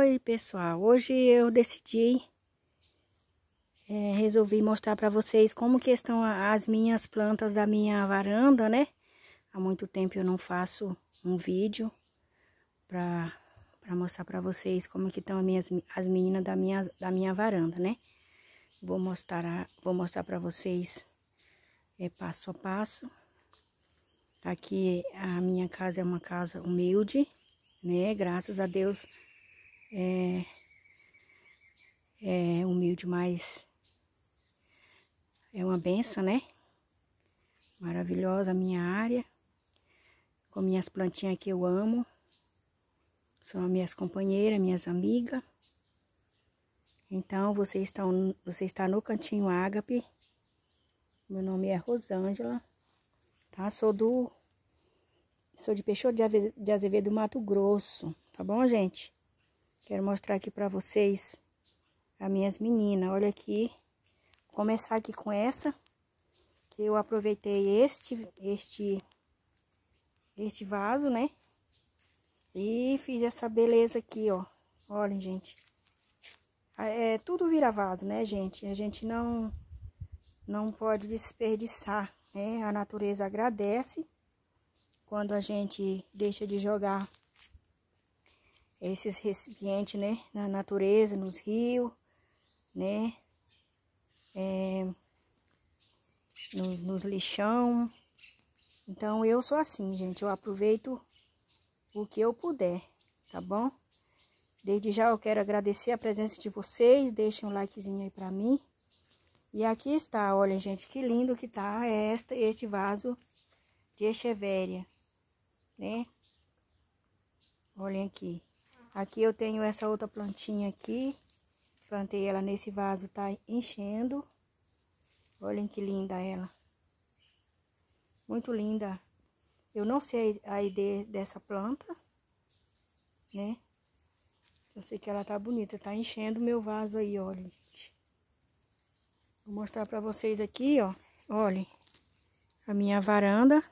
Oi pessoal, hoje eu decidi, é, resolvi mostrar para vocês como que estão as minhas plantas da minha varanda, né? Há muito tempo eu não faço um vídeo para mostrar para vocês como que estão as, minhas, as meninas da minha, da minha varanda, né? Vou mostrar, vou mostrar para vocês é, passo a passo. Aqui a minha casa é uma casa humilde, né? Graças a Deus é, é humilde, mas é uma benção, né? Maravilhosa a minha área. Com minhas plantinhas que eu amo. São minhas companheiras, minhas amigas. Então, você está, você está no Cantinho Ágape. Meu nome é Rosângela, tá? Sou do... Sou de Peixoto de Azevedo, Mato Grosso, tá bom, gente? Quero mostrar aqui pra vocês as minhas meninas. Olha aqui. Vou começar aqui com essa. Que eu aproveitei este, este, este vaso, né? E fiz essa beleza aqui, ó. Olhem, gente. Ah, é, tudo vira vaso, né, gente? A gente não, não pode desperdiçar, né? A natureza agradece quando a gente deixa de jogar esses recipientes, né? Na natureza, nos rios, né? É, nos, nos lixão. Então, eu sou assim, gente. Eu aproveito o que eu puder, tá bom? Desde já eu quero agradecer a presença de vocês. Deixem um likezinho aí pra mim. E aqui está, olha, gente, que lindo que tá esta, este vaso de echeveria né? Olhem aqui. Aqui eu tenho essa outra plantinha aqui. Plantei ela nesse vaso, tá enchendo. Olhem que linda ela. Muito linda. Eu não sei a ideia dessa planta, né? Eu sei que ela tá bonita, tá enchendo meu vaso aí, olha, gente. Vou mostrar pra vocês aqui, ó. Olhem a minha varanda,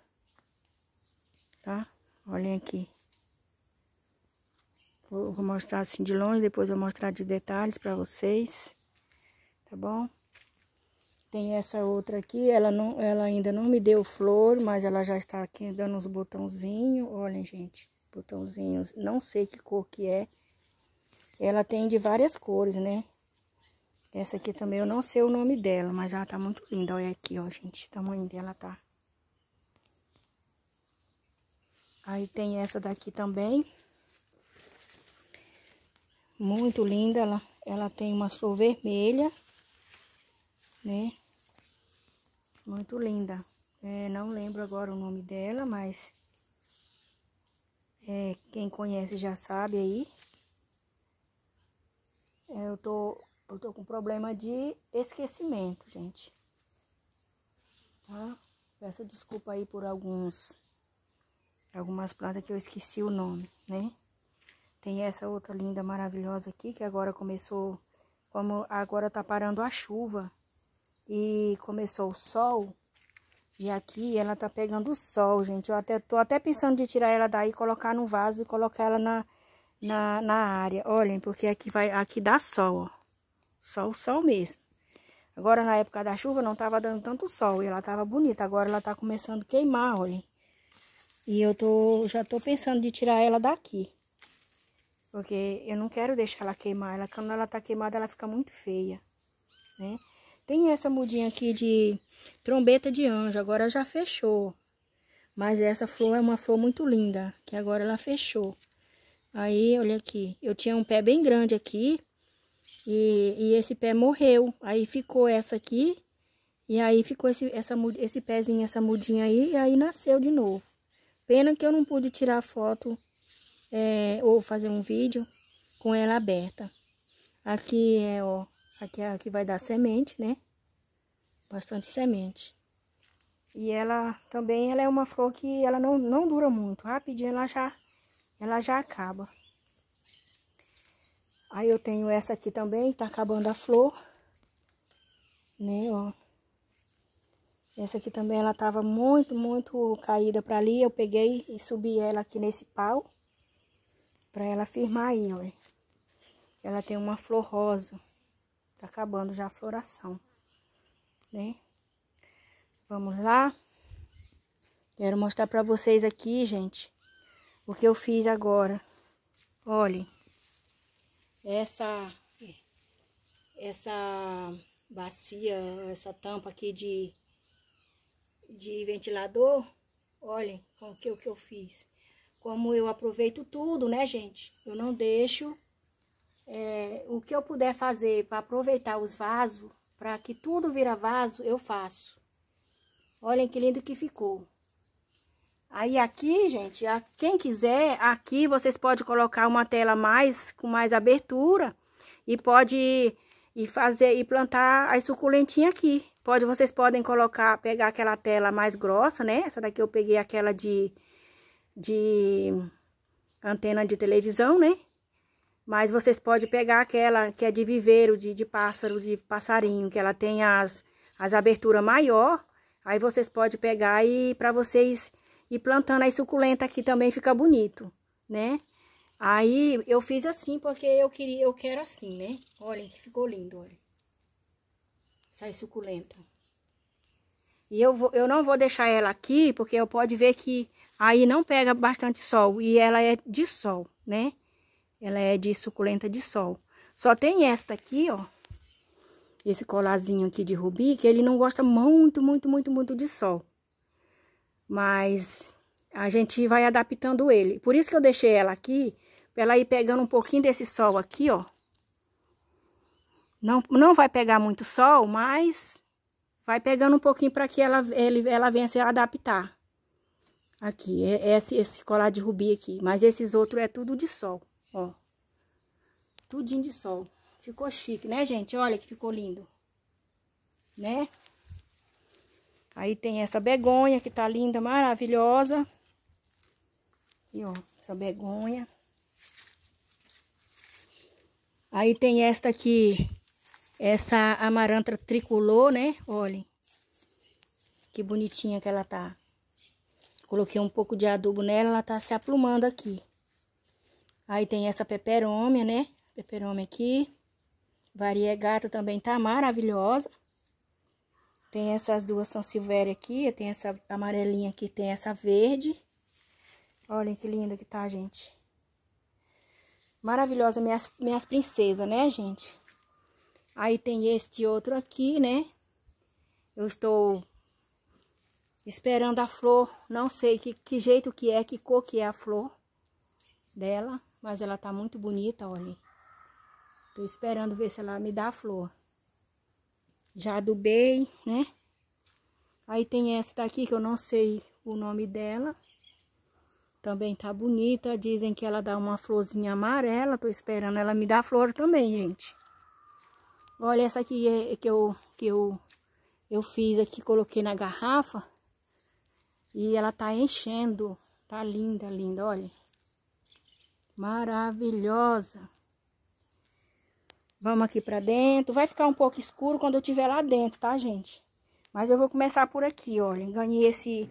tá? Olhem aqui. Vou, mostrar assim de longe, depois vou mostrar de detalhes para vocês, tá bom? Tem essa outra aqui, ela, não, ela ainda não me deu flor, mas ela já está aqui dando uns botãozinhos. Olhem, gente, botãozinhos, não sei que cor que é. Ela tem de várias cores, né? Essa aqui também eu não sei o nome dela, mas ela tá muito linda. Olha aqui, ó, gente, o tamanho dela tá. Aí tem essa daqui também. Muito linda, ela, ela tem uma flor vermelha, né? Muito linda. É, não lembro agora o nome dela, mas é, quem conhece já sabe aí. É, eu, tô, eu tô com problema de esquecimento, gente. Tá? Peço desculpa aí por alguns algumas plantas que eu esqueci o nome, né? Tem essa outra linda maravilhosa aqui que agora começou, como agora tá parando a chuva e começou o sol. E aqui ela tá pegando o sol, gente. Eu até tô até pensando de tirar ela daí, colocar num vaso e colocar ela na na, na área. Olhem, porque aqui vai aqui dá sol, ó. Sol, sol mesmo. Agora na época da chuva não tava dando tanto sol e ela tava bonita. Agora ela tá começando a queimar, olhem. E eu tô já tô pensando de tirar ela daqui. Porque eu não quero deixar ela queimar. Ela, quando ela tá queimada, ela fica muito feia, né? Tem essa mudinha aqui de trombeta de anjo. Agora já fechou. Mas essa flor é uma flor muito linda, que agora ela fechou. Aí, olha aqui. Eu tinha um pé bem grande aqui. E, e esse pé morreu. Aí ficou essa aqui. E aí ficou esse, essa, esse pezinho, essa mudinha aí. E aí nasceu de novo. Pena que eu não pude tirar foto é, ou fazer um vídeo com ela aberta. Aqui é, ó, aqui, aqui vai dar semente, né? Bastante semente. E ela também ela é uma flor que ela não, não dura muito. Rapidinho ela já, ela já acaba. Aí eu tenho essa aqui também, tá acabando a flor. Né, ó. Essa aqui também, ela tava muito, muito caída pra ali. Eu peguei e subi ela aqui nesse pau para ela firmar aí, olha. Ela tem uma flor rosa. Tá acabando já a floração, né? Vamos lá. Quero mostrar para vocês aqui, gente, o que eu fiz agora. Olhem. Essa essa bacia, essa tampa aqui de de ventilador, olhem com o que, o que eu fiz como eu aproveito tudo, né, gente? Eu não deixo é, o que eu puder fazer para aproveitar os vasos, para que tudo vira vaso, eu faço. Olhem que lindo que ficou. Aí aqui, gente, a, quem quiser, aqui vocês podem colocar uma tela mais com mais abertura e pode e fazer e plantar as suculentinhas aqui. Pode vocês podem colocar, pegar aquela tela mais grossa, né? Essa daqui eu peguei aquela de de antena de televisão, né? Mas vocês podem pegar aquela que é de viveiro, de, de pássaro, de passarinho, que ela tem as, as aberturas maior. Aí vocês podem pegar e para vocês ir plantando aí suculenta aqui também fica bonito, né? Aí eu fiz assim porque eu queria, eu quero assim, né? Olhem que ficou lindo, olha. Sai suculenta. E eu, vou, eu não vou deixar ela aqui, porque eu pode ver que aí não pega bastante sol e ela é de sol, né? Ela é de suculenta de sol. Só tem esta aqui, ó, esse colazinho aqui de rubi, que ele não gosta muito, muito, muito, muito de sol. Mas a gente vai adaptando ele. Por isso que eu deixei ela aqui, pra ela ir pegando um pouquinho desse sol aqui, ó. Não, não vai pegar muito sol, mas vai pegando um pouquinho para que ela, ele, ela venha se adaptar. Aqui, é, é esse, esse colar de rubi aqui. Mas esses outros é tudo de sol, ó. Tudinho de sol. Ficou chique, né, gente? Olha que ficou lindo. Né? Aí tem essa begonha que tá linda, maravilhosa. E, ó, essa begonha. Aí tem esta aqui, essa amarantra tricolor, né? Olhem. Que bonitinha que ela tá. Coloquei um pouco de adubo nela, ela tá se aplumando aqui. Aí tem essa peperômia, né? Peperômia aqui. Variegata também tá maravilhosa. Tem essas duas São Silvéria aqui, tem essa amarelinha aqui, tem essa verde. Olhem que linda que tá, gente. Maravilhosa minhas, minhas princesas, né, gente? Aí tem este outro aqui, né? Eu estou esperando a flor, não sei que, que jeito que é, que cor que é a flor dela, mas ela tá muito bonita, olha. Tô esperando ver se ela me dá a flor. Já adubei, né? Aí tem essa daqui que eu não sei o nome dela. Também tá bonita, dizem que ela dá uma florzinha amarela, tô esperando ela me dar a flor também, gente. Olha essa aqui é, que eu que eu eu fiz aqui, coloquei na garrafa. E ela tá enchendo. Tá linda, linda, olha. Maravilhosa. Vamos aqui pra dentro. Vai ficar um pouco escuro quando eu tiver lá dentro, tá, gente? Mas eu vou começar por aqui, olha. Ganhei esse...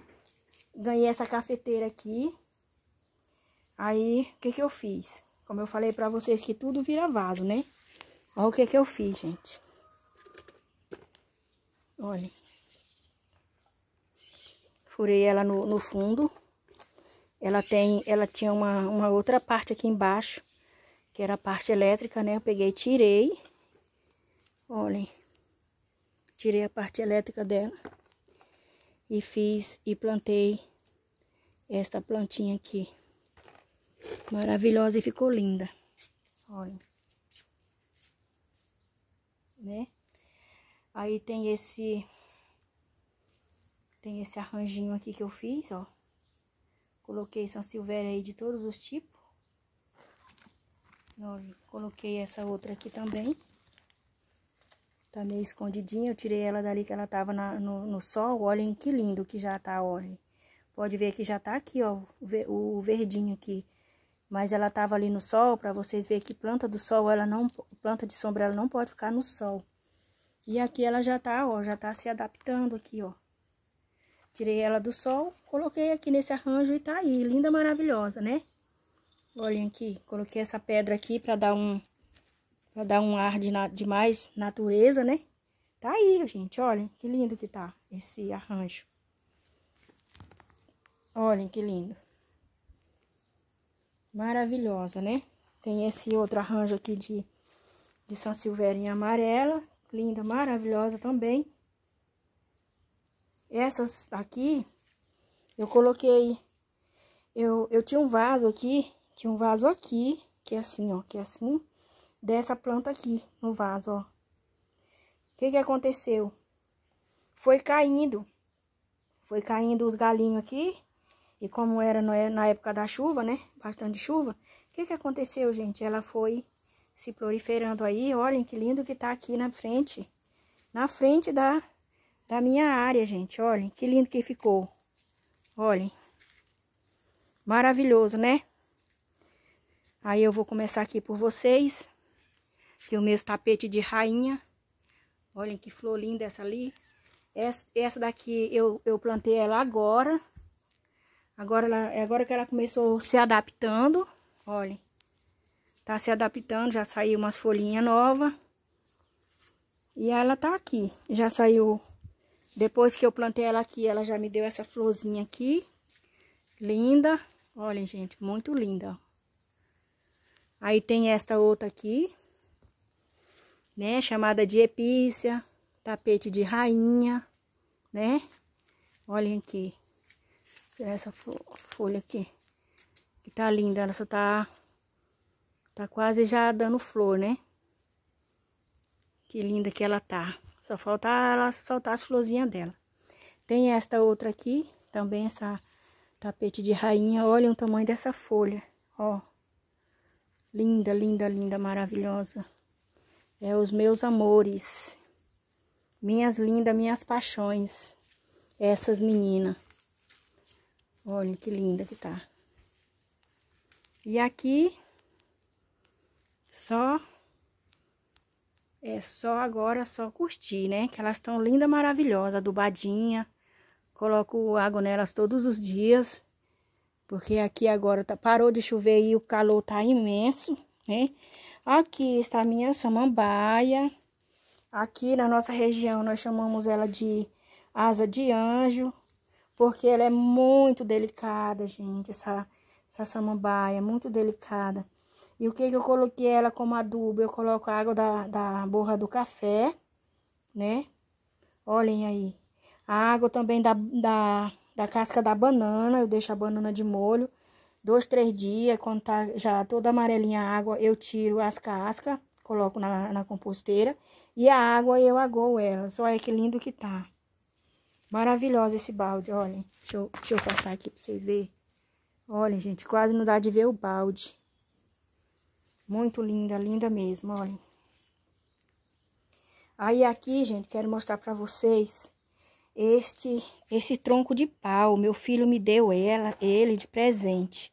Ganhei essa cafeteira aqui. Aí, o que que eu fiz? Como eu falei pra vocês que tudo vira vaso, né? Olha o que que eu fiz, gente. Olha. Furei ela no, no fundo. Ela tem, ela tinha uma, uma outra parte aqui embaixo, que era a parte elétrica, né? Eu peguei e tirei. Olhem. Tirei a parte elétrica dela. E fiz e plantei esta plantinha aqui. Maravilhosa e ficou linda. Olha. Né? Aí tem esse tem esse arranjinho aqui que eu fiz, ó. Coloquei São Silvério aí de todos os tipos. Olha, coloquei essa outra aqui também. Tá meio escondidinha, eu tirei ela dali que ela tava na, no, no, sol. Olhem que lindo que já tá, olhem. Pode ver que já tá aqui, ó, o verdinho aqui. Mas ela tava ali no sol, pra vocês verem que planta do sol, ela não... Planta de sombra, ela não pode ficar no sol. E aqui ela já tá, ó, já tá se adaptando aqui, ó. Tirei ela do sol, coloquei aqui nesse arranjo e tá aí, linda, maravilhosa, né? Olhem aqui, coloquei essa pedra aqui pra dar um, pra dar um ar de, na, de mais natureza, né? Tá aí, gente, olhem que lindo que tá esse arranjo. Olhem que lindo. Maravilhosa, né? Tem esse outro arranjo aqui de, de São Silvério em amarela. Linda, maravilhosa também. Essas aqui, eu coloquei... Eu, eu tinha um vaso aqui, tinha um vaso aqui, que é assim, ó, que é assim, dessa planta aqui no vaso, ó. O que que aconteceu? Foi caindo, foi caindo os galinhos aqui, e como era na época da chuva, né, bastante chuva, o que que aconteceu, gente? Ela foi se proliferando aí, olhem que lindo que tá aqui na frente, na frente da, da minha área, gente. Olhem que lindo que ficou. Olhem. Maravilhoso, né? Aí eu vou começar aqui por vocês. o meu tapete de rainha. Olhem que flor linda essa ali. Essa, essa daqui eu, eu plantei ela agora. Agora, ela, é agora que ela começou se adaptando. Olhem. Tá se adaptando, já saiu umas folhinhas novas. E ela tá aqui. Já saiu depois que eu plantei ela aqui, ela já me deu essa florzinha aqui. Linda. Olhem, gente, muito linda. Aí tem esta outra aqui, né? Chamada de epícia, tapete de rainha, né? Olhem aqui. Tirar essa folha aqui. Que tá linda, ela só tá... Tá quase já dando flor, né? Que linda que ela tá. Só falta ela soltar as florzinhas dela. Tem esta outra aqui, também essa tapete de rainha. Olha o tamanho dessa folha, ó. Linda, linda, linda, maravilhosa. É os meus amores. Minhas lindas, minhas paixões. Essas meninas. Olha que linda que tá. E aqui, só é só agora, só curtir, né? Que elas estão linda, maravilhosa, adubadinha. Coloco água nelas todos os dias. Porque aqui agora tá, parou de chover e o calor tá imenso, né? Aqui está a minha samambaia. Aqui na nossa região nós chamamos ela de asa de anjo, porque ela é muito delicada, gente. Essa, essa samambaia é muito delicada. E o que, que eu coloquei ela como adubo? Eu coloco a água da, da borra do café, né? Olhem aí. A água também da, da, da casca da banana, eu deixo a banana de molho. Dois, três dias, quando tá já toda amarelinha a água, eu tiro as cascas, coloco na, na composteira. E a água eu agoo ela. Olha é que lindo que tá. Maravilhosa esse balde, olhem. Deixa eu, deixa eu afastar aqui pra vocês verem. Olhem, gente, quase não dá de ver o balde. Muito linda, linda mesmo, olha. Aí aqui, gente, quero mostrar pra vocês este, esse tronco de pau. Meu filho me deu ela, ele de presente.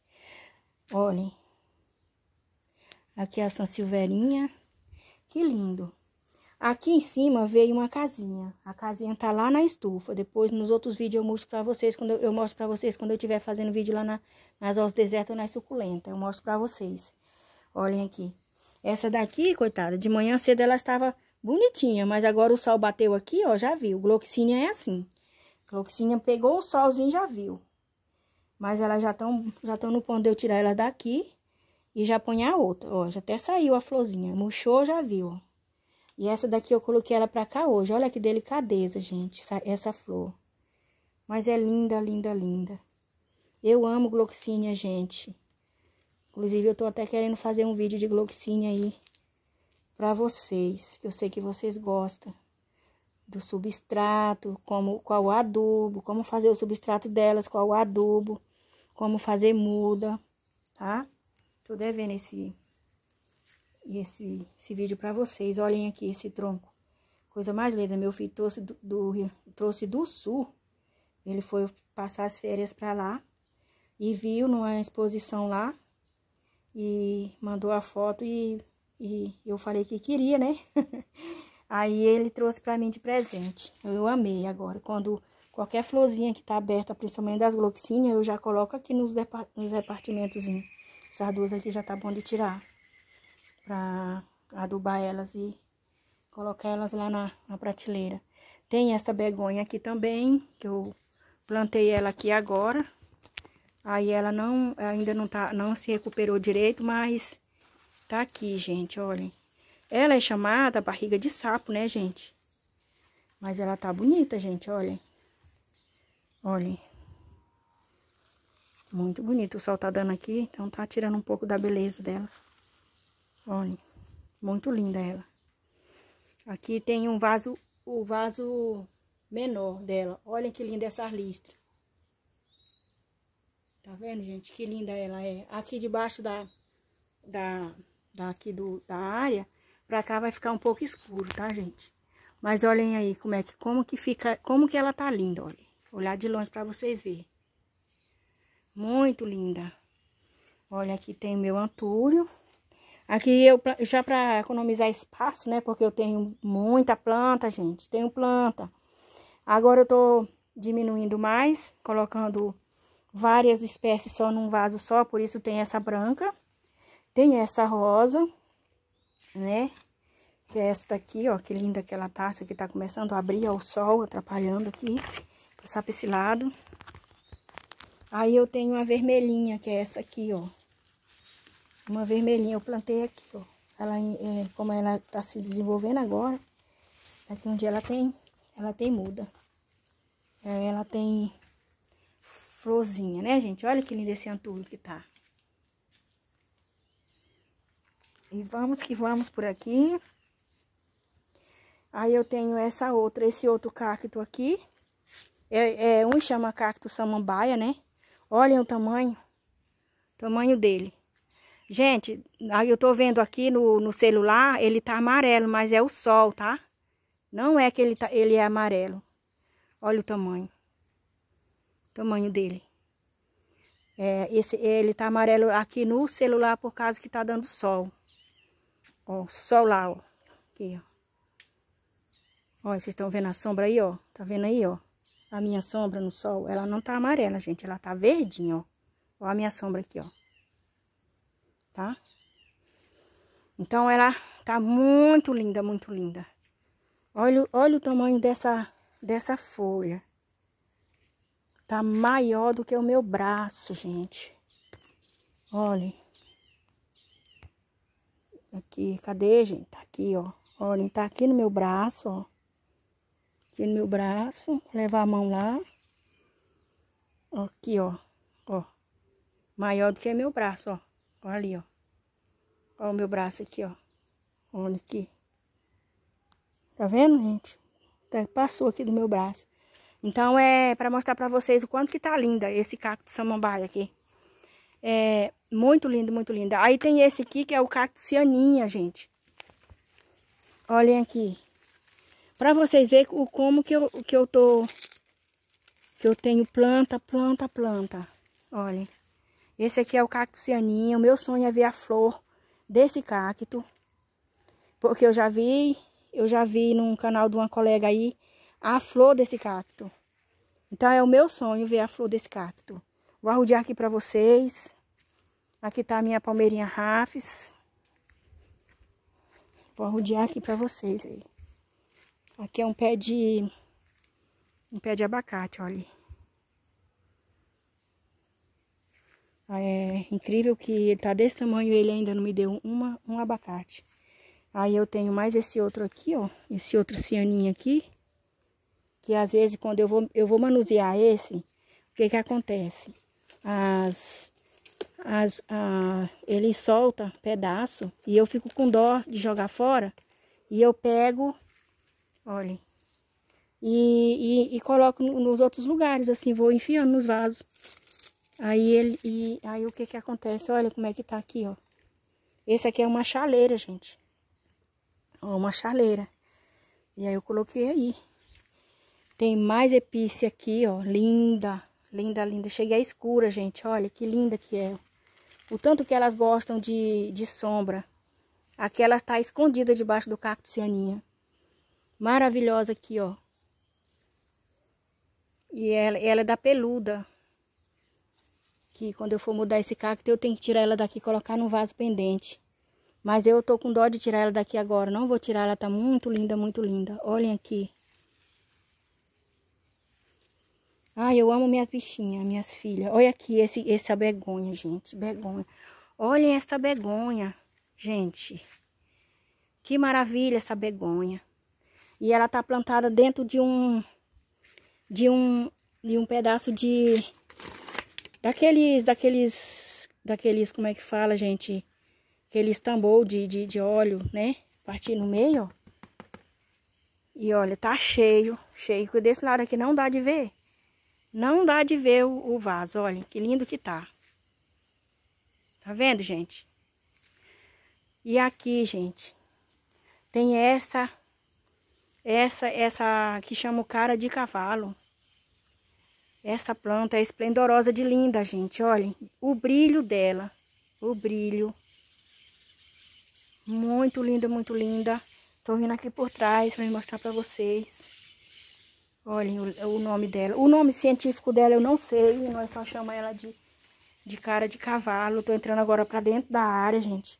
Olhem. Aqui é a São Silveirinha. Que lindo. Aqui em cima veio uma casinha. A casinha tá lá na estufa. Depois, nos outros vídeos, eu mostro pra vocês. Quando eu, eu mostro pra vocês quando eu estiver fazendo vídeo lá na, nas ossos deserto ou nas suculenta, Eu mostro pra vocês. Olhem aqui. Essa daqui, coitada, de manhã cedo ela estava bonitinha, mas agora o sol bateu aqui, ó, já viu. gloxinia é assim. gloxinia pegou o solzinho, já viu. Mas elas já estão já tão no ponto de eu tirar elas daqui e já põe a outra, ó. Já até saiu a florzinha, murchou, já viu, ó. E essa daqui eu coloquei ela pra cá hoje. Olha que delicadeza, gente, essa, essa flor. Mas é linda, linda, linda. Eu amo gloxinia, gente. Inclusive, eu tô até querendo fazer um vídeo de gloxine aí para vocês, que eu sei que vocês gostam do substrato, como qual o adubo, como fazer o substrato delas, qual o adubo, como fazer muda, tá? Tô devendo esse esse esse vídeo para vocês. Olhem aqui esse tronco. Coisa mais linda, meu filho trouxe do, do trouxe do sul. Ele foi passar as férias para lá e viu numa exposição lá e mandou a foto e, e eu falei que queria, né? Aí ele trouxe para mim de presente. Eu amei agora. Quando qualquer florzinha que tá aberta, principalmente das gloxinhas, eu já coloco aqui nos, nos repartimentos. Essas duas aqui já tá bom de tirar. Pra adubar elas e colocar elas lá na, na prateleira. Tem essa begonha aqui também, que eu plantei ela aqui agora. Aí ela não, ainda não, tá, não se recuperou direito, mas tá aqui, gente, olhem. Ela é chamada barriga de sapo, né, gente? Mas ela tá bonita, gente, olhem. Olhem. Muito bonito. O sol tá dando aqui, então tá tirando um pouco da beleza dela. Olhem. Muito linda ela. Aqui tem um vaso, o vaso menor dela. Olhem que linda essa listra. Tá vendo, gente? Que linda ela é. Aqui debaixo da, da, daqui do, da área, pra cá vai ficar um pouco escuro, tá, gente? Mas olhem aí como é que, como que fica, como que ela tá linda, olha. Olhar de longe pra vocês verem. Muito linda. Olha, aqui tem meu antúrio. Aqui eu, já para economizar espaço, né? Porque eu tenho muita planta, gente. Tenho planta. Agora eu tô diminuindo mais, colocando várias espécies só num vaso só, por isso tem essa branca, tem essa rosa, né? Que é esta aqui, ó, que linda que ela tá, essa aqui tá começando a abrir, ó, o sol atrapalhando aqui, passar pra esse lado. Aí eu tenho uma vermelhinha, que é essa aqui, ó. Uma vermelhinha, eu plantei aqui, ó. Ela, é, como ela tá se desenvolvendo agora, aqui um dia ela tem, ela tem muda. Ela tem florzinha, né, gente? Olha que lindo esse antúrio que tá. E vamos que vamos por aqui. Aí eu tenho essa outra, esse outro cacto aqui. É, é um chama cacto samambaia, né? Olha o tamanho, tamanho dele. Gente, aí eu tô vendo aqui no, no celular, ele tá amarelo, mas é o sol, tá? Não é que ele, tá, ele é amarelo. Olha o tamanho tamanho dele. É, esse, ele tá amarelo aqui no celular por causa que tá dando sol. Ó, sol lá, ó. Aqui, ó. Ó, vocês estão vendo a sombra aí, ó? Tá vendo aí, ó? A minha sombra no sol, ela não tá amarela, gente. Ela tá verdinha, ó. Ó a minha sombra aqui, ó. Tá? Então, ela tá muito linda, muito linda. Olha, olha o tamanho dessa, dessa folha. Tá maior do que o meu braço, gente. Olhem. Aqui, cadê, gente? Tá aqui, ó. Olhem, tá aqui no meu braço, ó. Aqui no meu braço. Levar a mão lá. Aqui, ó. Ó. Maior do que meu braço, ó. Olha ali, ó. Ó o meu braço aqui, ó. Olha aqui. Tá vendo, gente? Até passou aqui do meu braço. Então é para mostrar para vocês o quanto que tá linda esse cacto samambaia aqui. É muito lindo, muito linda. Aí tem esse aqui que é o cacto cianinha, gente. Olhem aqui. Para vocês verem o como que eu, que eu tô que eu tenho planta, planta, planta. Olhem. Esse aqui é o cacto cianinha. O meu sonho é ver a flor desse cacto. Porque eu já vi, eu já vi num canal de uma colega aí a flor desse cacto. Então é o meu sonho ver a flor desse cacto. Vou arrudiar aqui para vocês. Aqui está a minha palmeirinha Rafis. Vou arrudiar aqui para vocês. Aí. Aqui é um pé de... Um pé de abacate, olha. Ah, é incrível que ele tá desse tamanho e ele ainda não me deu uma, um abacate. Aí eu tenho mais esse outro aqui, ó. Esse outro cianinho aqui que às vezes quando eu vou, eu vou manusear esse, o que que acontece? As, as, a, ele solta pedaço e eu fico com dó de jogar fora e eu pego, olha, e, e, e coloco nos outros lugares, assim, vou enfiando nos vasos. Aí ele, e, aí o que que acontece? Olha como é que tá aqui, ó. Esse aqui é uma chaleira, gente. Ó, uma chaleira. E aí eu coloquei aí. Tem mais epícia aqui, ó, linda, linda, linda. Cheguei à escura, gente, olha que linda que é. O tanto que elas gostam de, de sombra. ela está escondida debaixo do cacto cianinha. Maravilhosa aqui, ó. E ela, ela é da peluda. Que quando eu for mudar esse cacto, eu tenho que tirar ela daqui e colocar num vaso pendente. Mas eu tô com dó de tirar ela daqui agora. Não vou tirar, ela tá muito linda, muito linda. Olhem aqui. Ai, eu amo minhas bichinhas, minhas filhas. Olha aqui esse, essa begonha, gente. Begonha. Olhem essa begonha, gente. Que maravilha essa begonha. E ela tá plantada dentro de um... De um... De um pedaço de... Daqueles... Daqueles... Daqueles... Como é que fala, gente? Aqueles tambor de, de, de óleo, né? Partir no meio, ó. E olha, tá cheio. Cheio. Desse lado aqui não dá de ver. Não dá de ver o, vaso, olhem que lindo que tá. Tá vendo, gente? E aqui, gente, tem essa, essa, essa que chama o cara de cavalo. Essa planta é esplendorosa de linda, gente, olhem. O brilho dela, o brilho. Muito linda, muito linda. Tô vindo aqui por trás para mostrar para vocês. Olhem o, o, nome dela. O nome científico dela eu não sei, nós é só chamamos ela de, de cara de cavalo. tô entrando agora pra dentro da área, gente.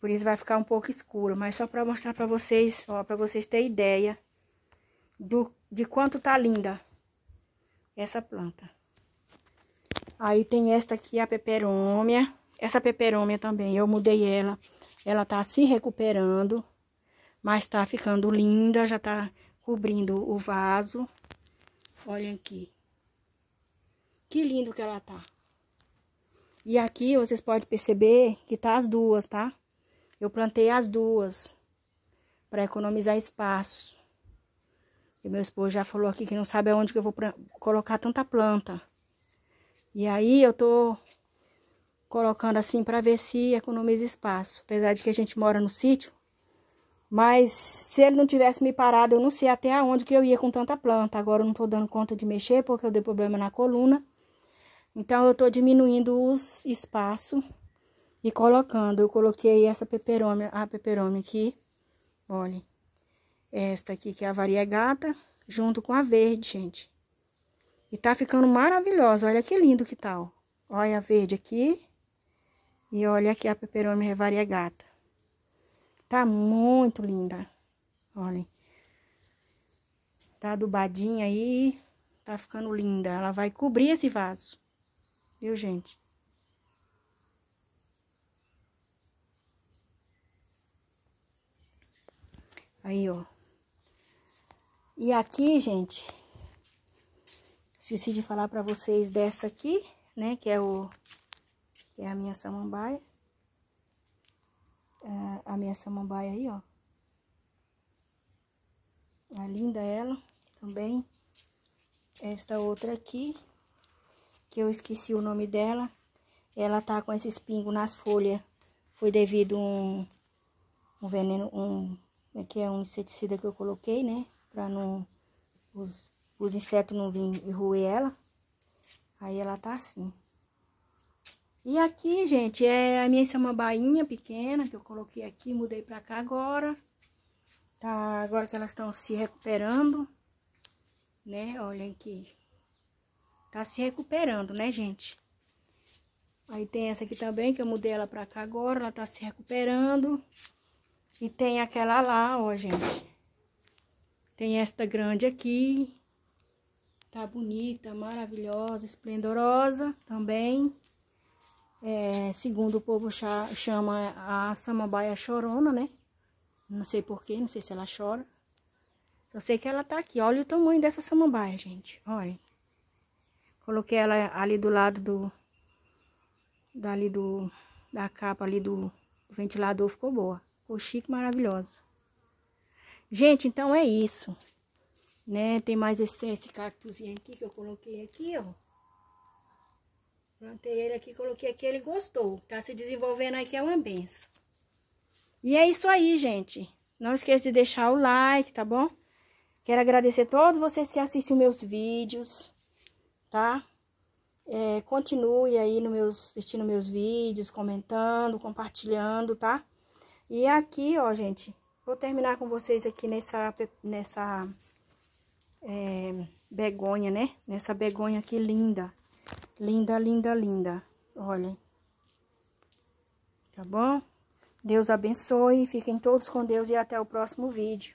Por isso vai ficar um pouco escuro, mas só pra mostrar pra vocês, ó, pra vocês terem ideia do, de quanto tá linda essa planta. Aí tem esta aqui, a peperômia. Essa peperômia também, eu mudei ela. Ela tá se recuperando, mas tá ficando linda, já tá cobrindo o vaso. Olha aqui. Que lindo que ela tá. E aqui vocês podem perceber que tá as duas, tá? Eu plantei as duas para economizar espaço. E meu esposo já falou aqui que não sabe aonde que eu vou colocar tanta planta. E aí eu tô colocando assim para ver se economiza espaço. Apesar de que a gente mora no sítio, mas se ele não tivesse me parado, eu não sei até aonde que eu ia com tanta planta. Agora eu não tô dando conta de mexer porque eu dei problema na coluna. Então eu tô diminuindo os espaço e colocando. Eu coloquei essa peperome, a peperome aqui. Olha. Esta aqui que é a variegata, junto com a verde, gente. E tá ficando maravilhosa. Olha que lindo que tal. Tá, olha a verde aqui. E olha aqui a peperômia é variegata. Tá muito linda. Olhem. Tá adubadinha aí. Tá ficando linda. Ela vai cobrir esse vaso. Viu, gente? Aí, ó. E aqui, gente, esqueci de falar para vocês dessa aqui, né, que é o que é a minha samambaia a, minha samambaia aí, ó. A linda ela também. Esta outra aqui, que eu esqueci o nome dela. Ela tá com esses pingos nas folhas. Foi devido um, um veneno, um... É que é um inseticida que eu coloquei, né? Pra não... Os, os insetos não virem roer ela. Aí ela tá assim. E aqui, gente, é a minha samambainha é pequena que eu coloquei aqui, mudei pra cá agora. Tá, agora que elas estão se recuperando, né? Olhem aqui. Tá se recuperando, né, gente? Aí tem essa aqui também, que eu mudei ela pra cá agora, ela tá se recuperando. E tem aquela lá, ó, gente. Tem esta grande aqui. Tá bonita, maravilhosa, esplendorosa também. É, segundo o povo chama a samambaia chorona, né? Não sei porquê, não sei se ela chora. Só sei que ela tá aqui. Olha o tamanho dessa samambaia, gente. Olha. Coloquei ela ali do lado do... Dali do... Da capa ali do, do ventilador. Ficou boa. Ficou chique, maravilhoso. Gente, então é isso. Né? Tem mais esse, esse cactuzinho aqui que eu coloquei aqui, ó. Plantei ele aqui, coloquei aqui, ele gostou. Tá se desenvolvendo aí, que é uma benção. E é isso aí, gente. Não esqueça de deixar o like, tá bom? Quero agradecer a todos vocês que assistem meus vídeos, tá? É, continue aí no meus, assistindo meus vídeos, comentando, compartilhando, tá? E aqui, ó, gente, vou terminar com vocês aqui nessa, nessa é, begonha, né? Nessa begonha aqui linda. Linda, linda, linda. Olhem. Tá bom? Deus abençoe, fiquem todos com Deus e até o próximo vídeo.